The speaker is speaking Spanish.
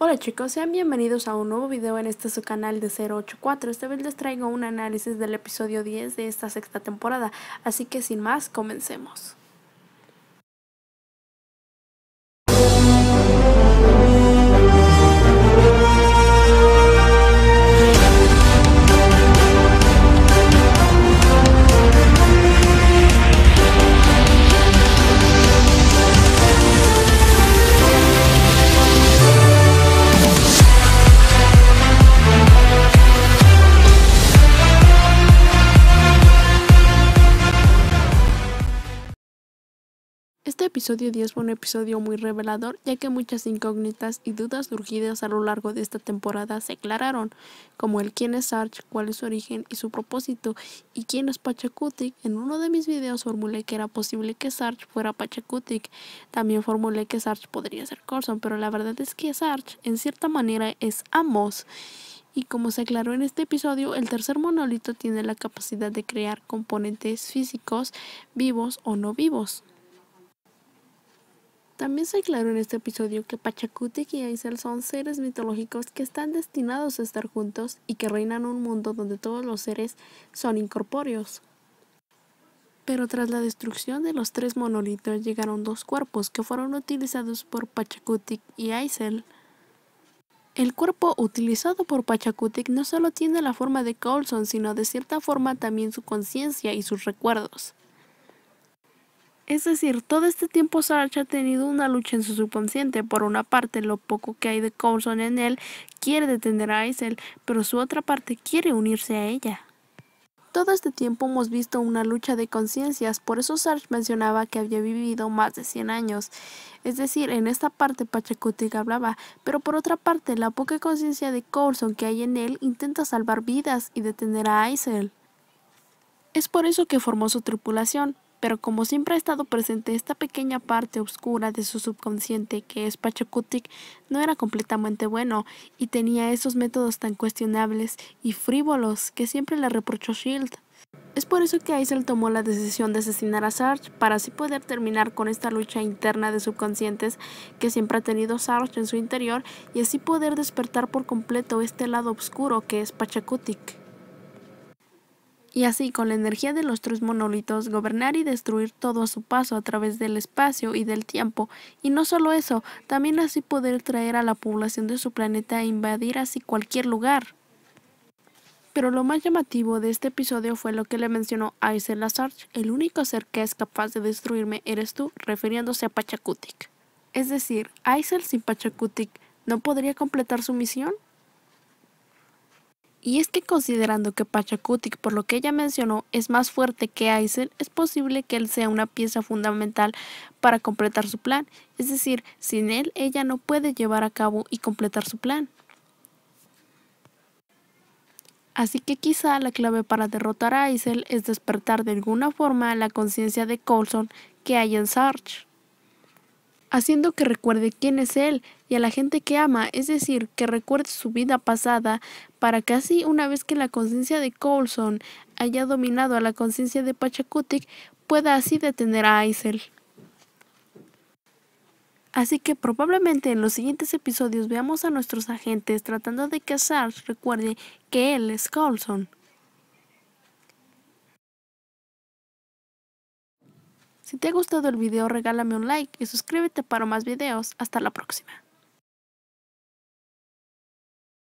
Hola chicos, sean bienvenidos a un nuevo video en este su canal de 084. Este vez les traigo un análisis del episodio 10 de esta sexta temporada, así que sin más, comencemos. episodio 10 fue un episodio muy revelador, ya que muchas incógnitas y dudas surgidas a lo largo de esta temporada se aclararon, como el quién es Sarch, cuál es su origen y su propósito, y quién es Pachacutic. En uno de mis videos formulé que era posible que Sarge fuera Pachacutic. También formulé que Sarge podría ser Corson, pero la verdad es que Sarge, en cierta manera, es Amos. Y como se aclaró en este episodio, el tercer monolito tiene la capacidad de crear componentes físicos vivos o no vivos. También se aclaró en este episodio que Pachakutik y Aisel son seres mitológicos que están destinados a estar juntos y que reinan un mundo donde todos los seres son incorpóreos. Pero tras la destrucción de los tres monolitos llegaron dos cuerpos que fueron utilizados por Pachacutic y Aisel. El cuerpo utilizado por Pachacutic no solo tiene la forma de Coulson, sino de cierta forma también su conciencia y sus recuerdos. Es decir, todo este tiempo Sarge ha tenido una lucha en su subconsciente. Por una parte, lo poco que hay de Coulson en él quiere detener a Aisel, pero su otra parte quiere unirse a ella. Todo este tiempo hemos visto una lucha de conciencias, por eso Sarge mencionaba que había vivido más de 100 años. Es decir, en esta parte Pachacutic hablaba, pero por otra parte, la poca conciencia de Coulson que hay en él intenta salvar vidas y detener a Aisel. Es por eso que formó su tripulación, pero como siempre ha estado presente esta pequeña parte oscura de su subconsciente que es Pachacutic, no era completamente bueno y tenía esos métodos tan cuestionables y frívolos que siempre le reprochó Shield. Es por eso que Aizel tomó la decisión de asesinar a Sarge para así poder terminar con esta lucha interna de subconscientes que siempre ha tenido Sarge en su interior y así poder despertar por completo este lado oscuro que es Pachacutic y así con la energía de los tres monólitos gobernar y destruir todo a su paso a través del espacio y del tiempo, y no solo eso, también así poder traer a la población de su planeta a invadir así cualquier lugar. Pero lo más llamativo de este episodio fue lo que le mencionó a Sarge. el único ser que es capaz de destruirme eres tú, refiriéndose a Pachacutic. Es decir, ¿Aisel sin Pachacutic no podría completar su misión. Y es que considerando que Pachacutic, por lo que ella mencionó, es más fuerte que Aisel, es posible que él sea una pieza fundamental para completar su plan. Es decir, sin él ella no puede llevar a cabo y completar su plan. Así que quizá la clave para derrotar a Aisel es despertar de alguna forma la conciencia de Coulson que hay en Sarge haciendo que recuerde quién es Él y a la gente que ama, es decir, que recuerde su vida pasada, para que así una vez que la conciencia de Coulson haya dominado a la conciencia de Pachacutic, pueda así detener a Aisel. Así que probablemente en los siguientes episodios veamos a nuestros agentes tratando de que Sars recuerde que él es Coulson. Si te ha gustado el video regálame un like y suscríbete para más videos. Hasta la próxima.